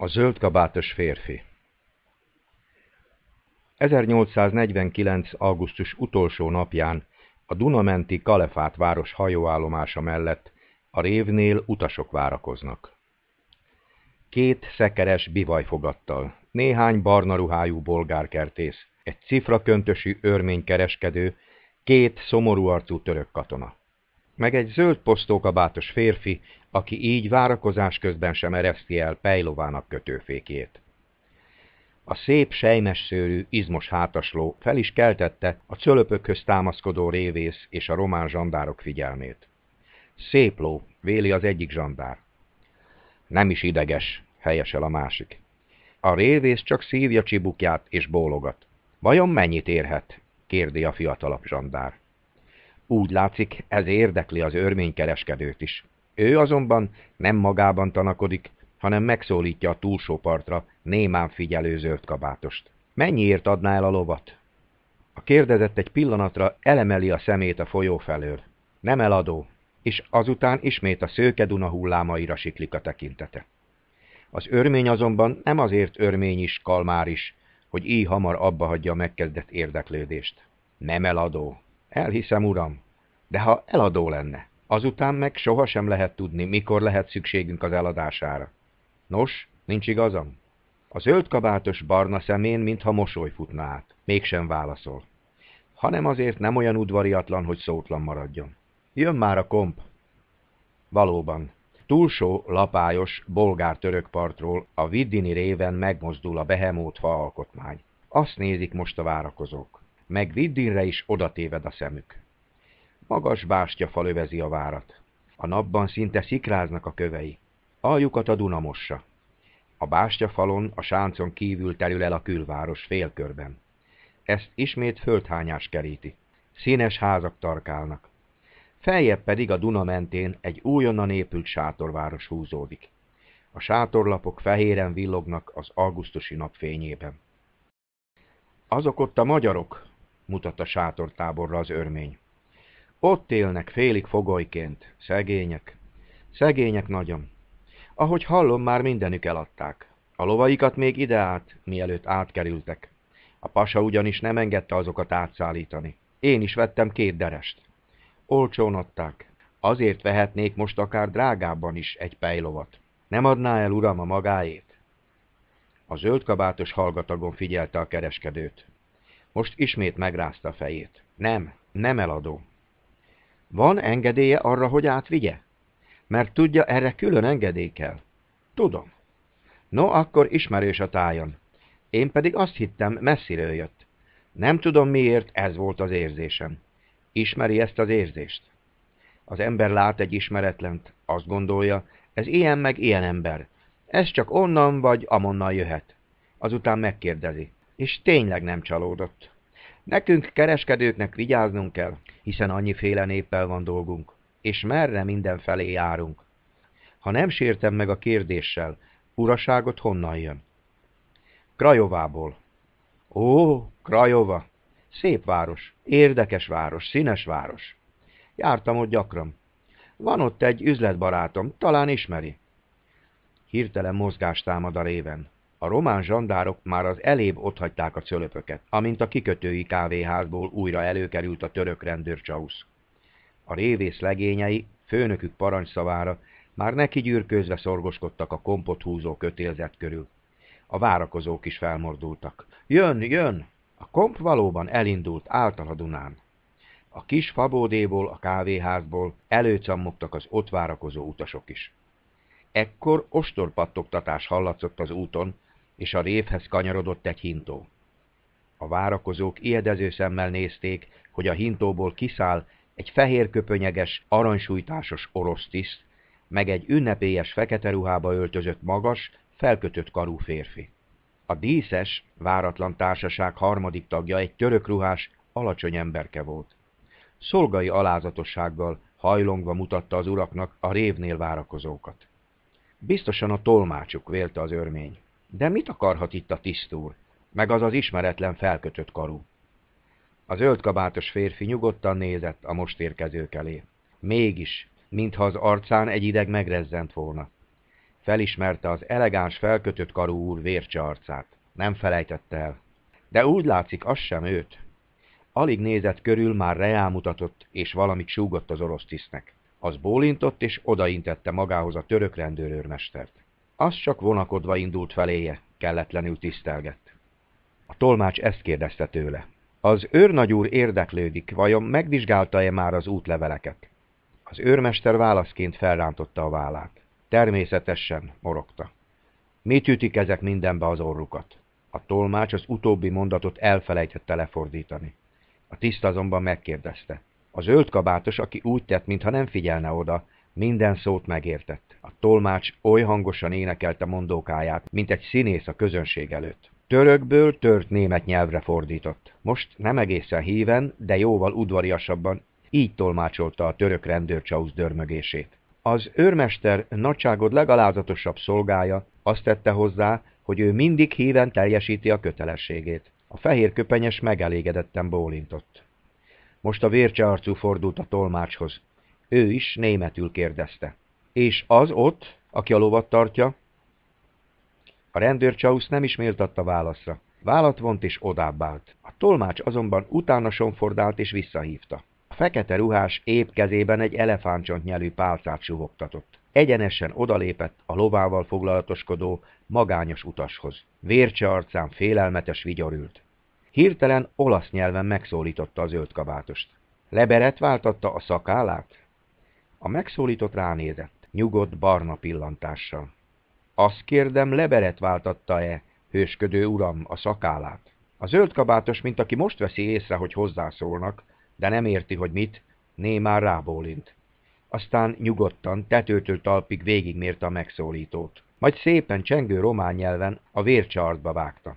A zöld kabátos férfi 1849. augusztus utolsó napján a Dunamenti Kalefát város hajóállomása mellett a révnél utasok várakoznak. Két szekeres bivajfogattal, néhány barna ruhájú bolgárkertész, egy cifraköntösű örménykereskedő, két szomorú arcú török katona, meg egy zöld posztókabátos férfi aki így várakozás közben sem ereszti el Pejlovának kötőfékét. A szép, sejmes szőrű, izmos hátasló fel is keltette a cölöpökhöz támaszkodó révész és a román zsandárok figyelmét. Szép ló, véli az egyik zsandár. Nem is ideges, helyesel a másik. A révész csak szívja csibukját és bólogat. Vajon mennyit érhet? kérdi a fiatalabb zsandár. Úgy látszik, ez érdekli az örménykereskedőt is. Ő azonban nem magában tanakodik, hanem megszólítja a túlsó partra némán figyelő kabátost. Mennyiért adná el a lovat? A kérdezett egy pillanatra elemeli a szemét a folyó felől. Nem eladó, és azután ismét a szőke Duna hullámaira siklik a tekintete. Az örmény azonban nem azért örmény is, kalmár is, hogy így hamar abba hagyja a megkezdett érdeklődést. Nem eladó. Elhiszem, uram, de ha eladó lenne, Azután meg sohasem lehet tudni, mikor lehet szükségünk az eladására. Nos, nincs igazam? A zöld kabátos barna szemén, mintha mosoly futna át. Mégsem válaszol. Hanem azért nem olyan udvariatlan, hogy szótlan maradjon. Jön már a komp. Valóban. Túlsó, lapályos, bolgár-török partról a Viddini réven megmozdul a behemót faalkotmány. Azt nézik most a várakozók. Meg Viddinre is odatéved a szemük. Magas bástya övezi a várat. A napban szinte szikráznak a kövei. Aljukat a Duna mossa. A bástyafalon, a sáncon kívül terül el a külváros félkörben. Ezt ismét földhányás keríti. Színes házak tarkálnak. Feljebb pedig a Duna mentén egy újonnan épült sátorváros húzódik. A sátorlapok fehéren villognak az augusztusi napfényében. Azok ott a magyarok, mutatta sátortáborra az örmény. Ott élnek félig fogolyként, szegények. Szegények nagyon. Ahogy hallom, már mindenük eladták. A lovaikat még ide át, mielőtt átkerültek. A pasa ugyanis nem engedte azokat átszállítani. Én is vettem két derest. Olcsón adták. Azért vehetnék most akár drágábban is egy pejlovat. Nem adná el uram a magáét? A zöldkabátos hallgatagon figyelte a kereskedőt. Most ismét megrázta a fejét. Nem, nem eladó. Van engedélye arra, hogy átvigye? Mert tudja, erre külön engedély kell. Tudom. No, akkor ismerős a tájon. Én pedig azt hittem, messziről jött. Nem tudom miért, ez volt az érzésem. Ismeri ezt az érzést? Az ember lát egy ismeretlent, azt gondolja, ez ilyen meg ilyen ember. Ez csak onnan vagy amonnan jöhet. Azután megkérdezi, és tényleg nem csalódott. Nekünk, kereskedőknek vigyáznunk kell, hiszen annyiféle néppel van dolgunk, és merre mindenfelé járunk. Ha nem sértem meg a kérdéssel, uraságot honnan jön? Krajovából. Ó, Krajova! Szép város, érdekes város, színes város. Jártam ott gyakran. Van ott egy üzletbarátom, talán ismeri. Hirtelen mozgást támad a réven. A román zsandárok már az elébb otthagyták a cölöpöket, amint a kikötői kávéházból újra előkerült a török rendőr Csausz. A révész legényei főnökük parancsszavára, már neki gyűrközve szorgoskodtak a kompot húzó kötélzet körül. A várakozók is felmordultak. Jön, jön! A komp valóban elindult által a Dunán. A kis fabódéból, a kávéházból előcammogtak az ott várakozó utasok is. Ekkor ostorpattogtatás hallatszott az úton, és a révhez kanyarodott egy hintó. A várakozók ijedező szemmel nézték, hogy a hintóból kiszáll egy fehér köpönyeges, aranysújtásos orosz tiszt, meg egy ünnepélyes fekete ruhába öltözött magas, felkötött karú férfi. A díszes, váratlan társaság harmadik tagja egy török ruhás, alacsony emberke volt. Szolgai alázatossággal hajlongva mutatta az uraknak a révnél várakozókat. Biztosan a tolmácsuk, vélte az örmény. De mit akarhat itt a tisztúr, meg az az ismeretlen felkötött karú? A zöldkabátos férfi nyugodtan nézett a most érkezők elé. Mégis, mintha az arcán egy ideg megrezzent volna. Felismerte az elegáns felkötött karú úr vércse arcát. Nem felejtette el. De úgy látszik, az sem őt. Alig nézett körül, már reámutatott, és valamit súgott az orosz tisznek. Az bólintott, és odaintette magához a török rendőrőrmestert. Az csak vonakodva indult feléje, kelletlenül tisztelgett. A tolmács ezt kérdezte tőle. Az őrnagy úr érdeklődik, vajon megvizsgálta-e már az útleveleket? Az őrmester válaszként felrántotta a vállát. Természetesen, morogta. Mit ütik ezek mindenbe az orrukat? A tolmács az utóbbi mondatot elfelejtette lefordítani. A tiszt azonban megkérdezte. Az zöld kabátos, aki úgy tett, mintha nem figyelne oda, minden szót megértett. A tolmács oly hangosan énekelte mondókáját, mint egy színész a közönség előtt. Törökből tört német nyelvre fordított. Most nem egészen híven, de jóval udvariasabban így tolmácsolta a török rendőr Csausz dörmögését. Az őrmester nagyságod legalázatosabb szolgája azt tette hozzá, hogy ő mindig híven teljesíti a kötelességét. A fehér köpenyes megelégedetten bólintott. Most a arcú fordult a tolmácshoz. Ő is németül kérdezte. És az ott, aki a lovat tartja? A rendőr Csausz nem is méltatta válaszra. Vállat vont és állt. A tolmács azonban utána sonfordált és visszahívta. A fekete ruhás épp kezében egy elefántcsontnyelű pálcát suhogtatott. Egyenesen odalépett a lovával foglalatoskodó, magányos utashoz. Vércse arcán félelmetes vigyorült. Hirtelen olasz nyelven megszólította az kabátost. Leberet váltatta a szakállát? A megszólított ránézett, nyugodt barna pillantással. Azt kérdem, leberet váltatta-e, hősködő uram, a szakálát? A zöld kabátos, mint aki most veszi észre, hogy hozzászólnak, de nem érti, hogy mit, némán rábólint. Aztán nyugodtan, tetőtől talpig végigmérte a megszólítót. Majd szépen csengő román nyelven a vércsartba vágta.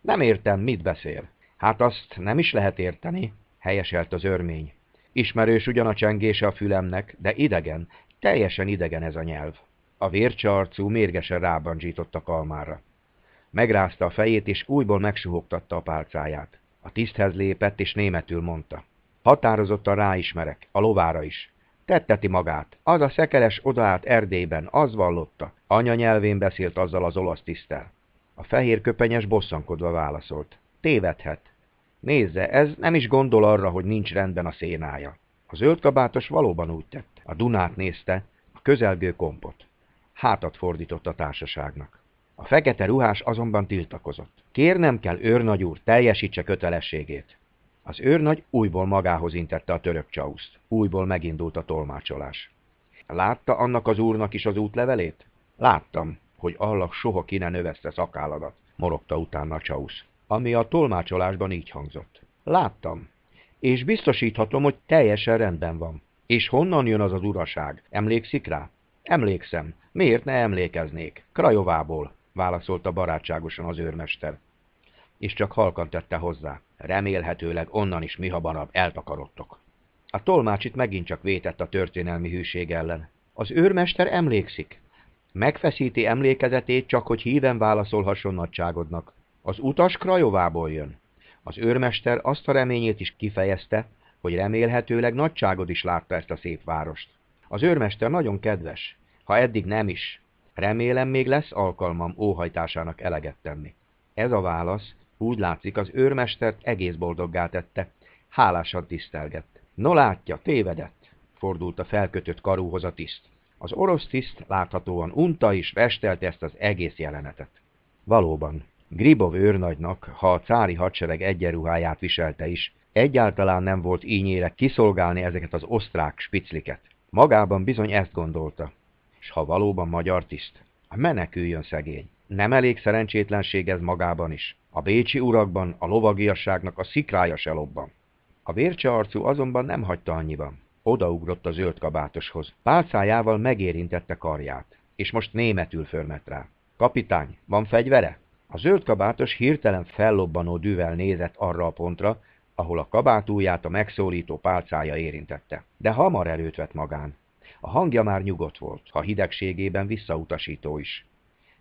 Nem értem, mit beszél. Hát azt nem is lehet érteni, helyeselt az örmény. Ismerős ugyan a csengése a fülemnek, de idegen, teljesen idegen ez a nyelv. A vércsarcú mérgesen rábandzsított a kalmára. Megrázta a fejét, és újból megsuhogtatta a pálcáját. A tiszthez lépett, és németül mondta. Határozottan ráismerek, a lovára is. Tetteti magát. Az a szekeres odaállt Erdélyben, az vallotta. Anya nyelvén beszélt azzal az olasz tisztel. A fehér köpenyes bosszankodva válaszolt. Tévedhet. Nézze, ez nem is gondol arra, hogy nincs rendben a szénája. A kabátos valóban úgy tett. A Dunát nézte, a közelgő kompot. Hátat fordított a társaságnak. A fekete ruhás azonban tiltakozott. Kérnem kell, őrnagy úr, teljesítse kötelességét. Az őrnagy újból magához intette a török csauszt. Újból megindult a tolmácsolás. Látta annak az úrnak is az útlevelét? Láttam, hogy allak soha ki ne növeszte szakálladat, morogta utána a csausz ami a tolmácsolásban így hangzott. Láttam, és biztosíthatom, hogy teljesen rendben van. És honnan jön az az uraság? Emlékszik rá? Emlékszem. Miért ne emlékeznék? Krajovából, válaszolta barátságosan az őrmester. És csak halkan tette hozzá. Remélhetőleg onnan is mihabarabb eltakarodtok. A tolmácsit megint csak vétett a történelmi hűség ellen. Az őrmester emlékszik. Megfeszíti emlékezetét csak, hogy híven válaszolhasson nagyságodnak. Az utas Krajovából jön. Az őrmester azt a reményét is kifejezte, hogy remélhetőleg nagyságod is látta ezt a szép várost. Az őrmester nagyon kedves, ha eddig nem is. Remélem még lesz alkalmam óhajtásának eleget tenni. Ez a válasz úgy látszik az őrmestert egész boldoggá tette. Hálásan tisztelgett. No látja, tévedett, fordult a felkötött karúhoz a tiszt. Az orosz tiszt láthatóan unta is vestelte ezt az egész jelenetet. Valóban, Gribov őrnagynak, ha a cári hadsereg egyenruháját viselte is, egyáltalán nem volt ínyére kiszolgálni ezeket az osztrák spicliket. Magában bizony ezt gondolta. S ha valóban magyar tiszt, meneküljön szegény. Nem elég szerencsétlenség ez magában is. A bécsi urakban a lovagiasságnak a szikrája se lobban. A vércse arcú azonban nem hagyta annyiban. Odaugrott a zöld kabátoshoz. Pálcájával megérintette karját, és most németül fölmet rá. Kapitány, van fegyvere? A zöld kabátos hirtelen fellobbanó düvel nézett arra a pontra, ahol a kabátúját a megszólító pálcája érintette. De hamar erőt vett magán. A hangja már nyugodt volt, ha hidegségében visszautasító is.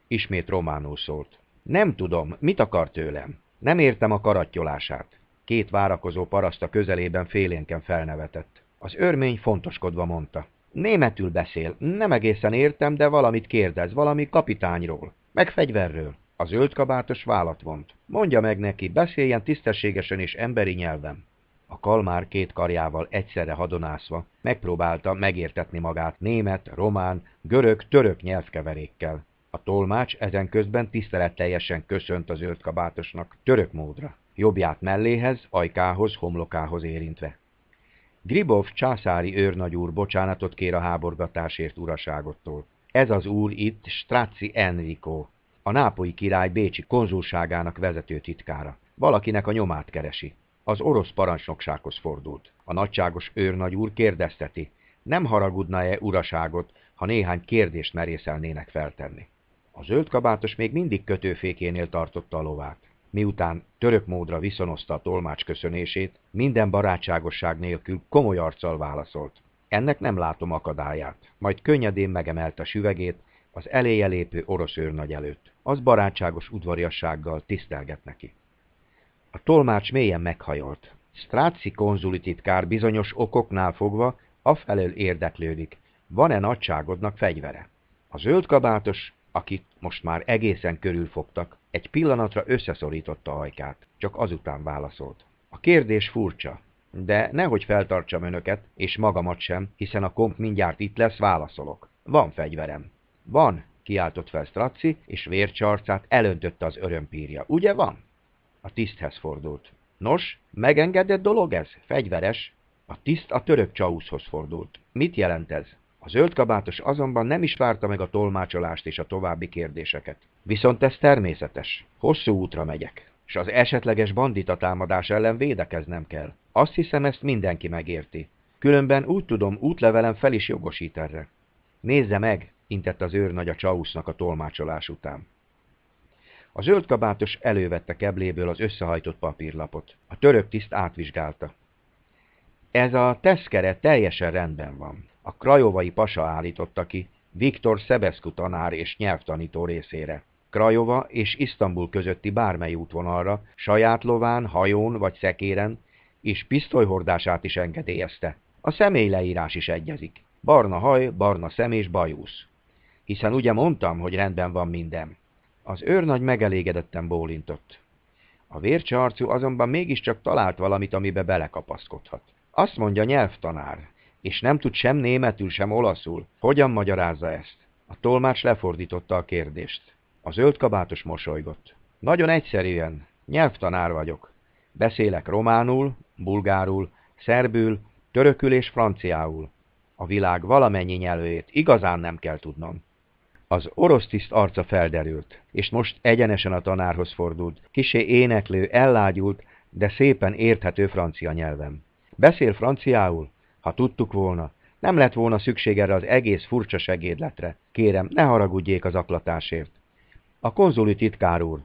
Ismét románul szólt. Nem tudom, mit akar tőlem. Nem értem a karattyolását. Két várakozó paraszta közelében félénken felnevetett. Az örmény fontoskodva mondta. Németül beszél, nem egészen értem, de valamit kérdez, valami kapitányról, meg fegyverről. A zöld kabátos vállat vont. Mondja meg neki, beszéljen tisztességesen és emberi nyelven. A kalmár két karjával egyszerre hadonászva megpróbálta megértetni magát német, román, görög, török nyelvkeverékkel. A tolmács ezen közben tiszteletteljesen köszönt az zöld kabátosnak, török módra, jobbját melléhez, ajkához, homlokához érintve. Gribov császári őrnagyúr bocsánatot kér a háborgatásért uraságottól. Ez az úr itt Stráci Enrico, a nápolyi király Bécsi konzulságának vezető titkára. Valakinek a nyomát keresi. Az orosz parancsnoksághoz fordult. A nagyságos őrnagy úr kérdezteti, nem haragudna-e uraságot, ha néhány kérdést merészelnének feltenni. A kabátos még mindig kötőfékénél tartotta a lovát. Miután török módra viszonozta a tolmács köszönését, minden barátságosság nélkül komoly arccal válaszolt. Ennek nem látom akadályát, majd könnyedén megemelte süvegét, az eléje lépő orosz őrnagy előtt. Az barátságos udvariassággal tisztelget neki. A tolmács mélyen meghajolt. Stráci konzuli titkár bizonyos okoknál fogva afelől érdeklődik, van-e nagyságodnak fegyvere. A zöld kabátos, akit most már egészen körülfogtak, egy pillanatra összeszorította ajkát, csak azután válaszolt. A kérdés furcsa, de nehogy feltartsam önöket, és magamat sem, hiszen a komp mindjárt itt lesz, válaszolok. Van fegyverem. Van, kiáltott fel Straci, és vércsarcát elöntötte az örömpírja. Ugye van? A tiszthez fordult. Nos, megengedett dolog ez? Fegyveres? A tiszt a török csauszhoz fordult. Mit jelent ez? A zöldkabátos azonban nem is várta meg a tolmácsolást és a további kérdéseket. Viszont ez természetes. Hosszú útra megyek, és az esetleges bandita támadás ellen védekeznem kell. Azt hiszem, ezt mindenki megérti. Különben úgy tudom, útlevelem fel is jogosít erre. Nézze meg, intett az őrnagy a Csausznak a tolmácsolás után. A kabátos elővette kebléből az összehajtott papírlapot. A török tiszt átvizsgálta. Ez a teszkere teljesen rendben van. A krajovai pasa állította ki, Viktor Szebeszku tanár és nyelvtanító részére. Krajova és Isztambul közötti bármely útvonalra, saját lován, hajón vagy szekéren, és pisztolyhordását is engedélyezte. A személy leírás is egyezik. Barna haj, barna szem és bajusz hiszen ugye mondtam, hogy rendben van minden. Az őrnagy megelégedetten bólintott. A vércsarcú azonban mégiscsak talált valamit, amibe belekapaszkodhat. Azt mondja nyelvtanár, és nem tud sem németül, sem olaszul. Hogyan magyarázza ezt? A tolmács lefordította a kérdést. A kabátos mosolygott. Nagyon egyszerűen, nyelvtanár vagyok. Beszélek románul, bulgárul, szerbül, törökül és franciául. A világ valamennyi nyelvét igazán nem kell tudnom. Az orosz tiszt arca felderült, és most egyenesen a tanárhoz fordult, kisé éneklő, ellágyult, de szépen érthető francia nyelven. Beszél franciául? Ha tudtuk volna, nem lett volna szükség erre az egész furcsa segédletre. Kérem, ne haragudjék az aklatásért. A konzuli titkár úr.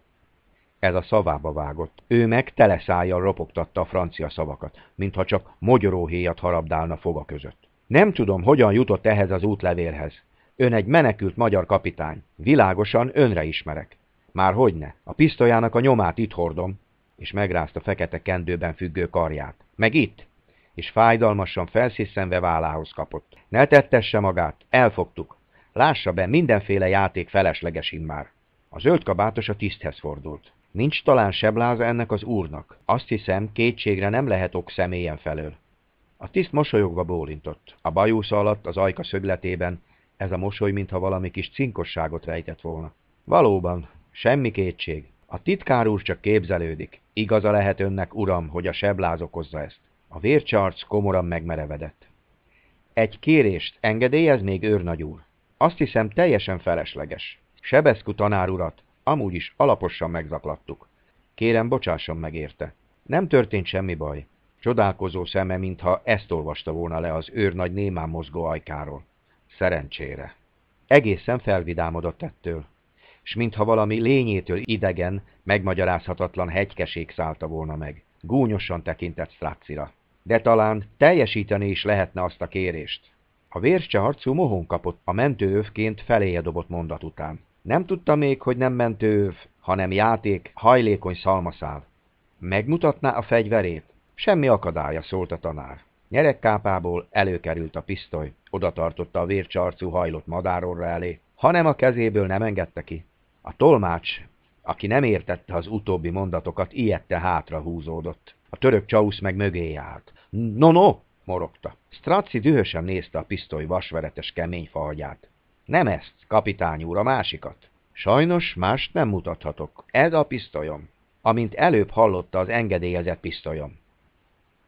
Ez a szavába vágott. Ő meg teleszájjal ropogtatta a francia szavakat, mintha csak mogyoróhéjat harabdálna foga között. Nem tudom, hogyan jutott ehhez az útlevélhez. Ön egy menekült magyar kapitány. Világosan önre ismerek. Már hogyne, a pisztolyának a nyomát itt hordom, és megrázta fekete kendőben függő karját. Meg itt, és fájdalmasan felszisszenve vállához kapott. Ne tettesse magát, elfogtuk. Lássa be, mindenféle játék felesleges immár. A zöld kabátos a tiszthez fordult. Nincs talán sebláza ennek az úrnak. Azt hiszem, kétségre nem lehet ok személyen felől. A tiszt mosolyogva bólintott. A bajusza alatt az ajka szögletében ez a mosoly, mintha valami kis cinkosságot rejtett volna. Valóban, semmi kétség. A titkár úr csak képzelődik. Igaza lehet önnek, uram, hogy a sebláz okozza ezt. A vércsarc komoran megmerevedett. Egy kérést engedélyez még őrnagy úr. Azt hiszem teljesen felesleges. Sebeszku tanár urat amúgy is alaposan megzaklattuk. Kérem, bocsásson meg érte. Nem történt semmi baj. Csodálkozó szeme, mintha ezt olvasta volna le az őrnagy némán mozgó ajkáról. Szerencsére. Egészen felvidámodott ettől, s mintha valami lényétől idegen, megmagyarázhatatlan hegykeség szállta volna meg. Gúnyosan tekintett Strácira. De talán teljesíteni is lehetne azt a kérést. A vércse arcú mohon kapott a mentőövként feléje dobott mondat után. Nem tudta még, hogy nem mentőöv, hanem játék, hajlékony szalmaszál. Megmutatná a fegyverét? Semmi akadálya, szólt a tanár. Nyerekkápából előkerült a pisztoly, oda tartotta a vércsarcú hajlott madárorra elé, hanem a kezéből nem engedte ki. A tolmács, aki nem értette az utóbbi mondatokat, ilyette hátra húzódott. A török csausz meg mögé állt. No, no, morogta. Straci dühösen nézte a pisztoly vasveretes kemény fahagyát. Nem ezt, kapitány úr, a másikat. Sajnos mást nem mutathatok. Ez a pisztolyom. Amint előbb hallotta az engedélyezett pisztolyom.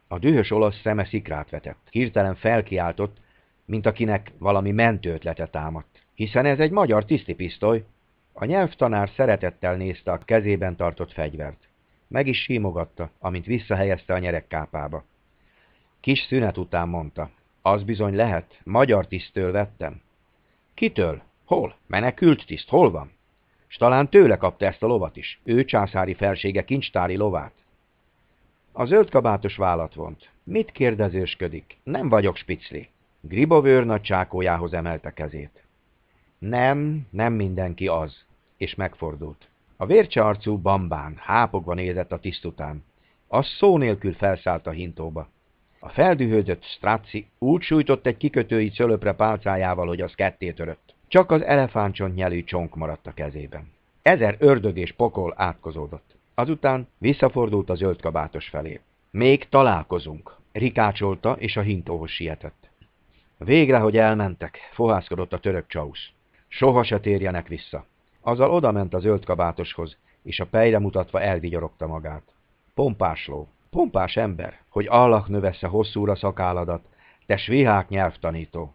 A dühös olasz szeme szikrát vetett. Hirtelen felkiáltott, mint akinek valami mentőötlete támadt. Hiszen ez egy magyar tisztipisztoly. A nyelvtanár szeretettel nézte a kezében tartott fegyvert. Meg is símogatta, amint visszahelyezte a nyerekkápába. Kis szünet után mondta. Az bizony lehet, magyar tisztől vettem. Kitől? Hol? Menekült tiszt, hol van? S talán tőle kapta ezt a lovat is, ő császári felsége kincstári lovát. A zöldkabátos vállat vont. Mit kérdezősködik? Nem vagyok spicli. Gribov őrnagy csákójához emelte kezét. Nem, nem mindenki az. És megfordult. A vércsarcú bambán, hápogva nézett a tiszt után. Az szó nélkül felszállt a hintóba. A feldühödött Stráci úgy sújtott egy kikötői cölöpre pálcájával, hogy az ketté törött. Csak az elefántcsontnyelű csonk maradt a kezében. Ezer ördög és pokol átkozódott. Azután visszafordult a zöld kabátos felé. Még találkozunk, rikácsolta, és a hintóhoz sietett. Végre, hogy elmentek, fohászkodott a török csausz. Soha se térjenek vissza. Azzal odament a zöld kabátoshoz, és a pejre mutatva elvigyorogta magát. Pompásló, pompás ember, hogy Allah növesse hosszúra szakáladat, te svihák nyelvtanító.